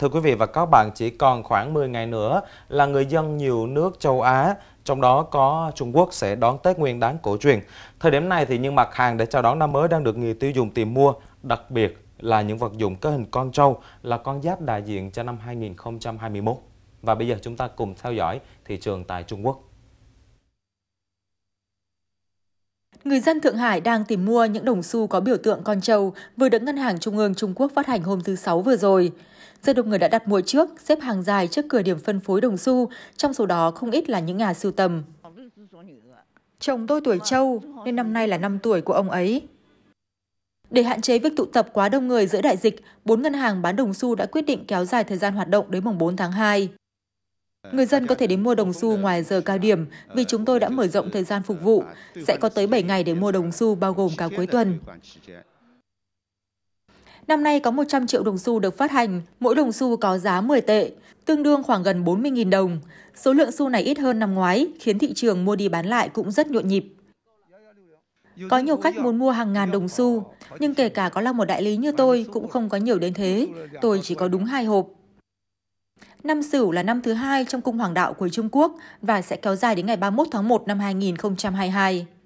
Thưa quý vị và các bạn, chỉ còn khoảng 10 ngày nữa là người dân nhiều nước châu Á, trong đó có Trung Quốc sẽ đón Tết Nguyên đán cổ truyền. Thời điểm này thì những mặt hàng để chào đón năm mới đang được người tiêu dùng tìm mua, đặc biệt là những vật dụng có hình con trâu là con giáp đại diện cho năm 2021. Và bây giờ chúng ta cùng theo dõi thị trường tại Trung Quốc. Người dân Thượng Hải đang tìm mua những đồng xu có biểu tượng con trâu vừa được Ngân hàng Trung ương Trung Quốc phát hành hôm thứ Sáu vừa rồi. Rất đông người đã đặt mua trước, xếp hàng dài trước cửa điểm phân phối đồng xu, trong số đó không ít là những nhà sưu tầm. Chồng tôi tuổi trâu, nên năm nay là năm tuổi của ông ấy. Để hạn chế việc tụ tập quá đông người giữa đại dịch, bốn ngân hàng bán đồng xu đã quyết định kéo dài thời gian hoạt động đến mùng 4 tháng 2. Người dân có thể đến mua đồng xu ngoài giờ cao điểm vì chúng tôi đã mở rộng thời gian phục vụ, sẽ có tới 7 ngày để mua đồng xu bao gồm cả cuối tuần. Năm nay có 100 triệu đồng xu được phát hành, mỗi đồng xu có giá 10 tệ, tương đương khoảng gần 40.000 đồng. Số lượng xu này ít hơn năm ngoái, khiến thị trường mua đi bán lại cũng rất nhộn nhịp. Có nhiều khách muốn mua hàng ngàn đồng xu, nhưng kể cả có là một đại lý như tôi cũng không có nhiều đến thế, tôi chỉ có đúng hai hộp. Năm Sửu là năm thứ hai trong cung hoàng đạo của Trung Quốc và sẽ kéo dài đến ngày 31 tháng 1 năm 2022.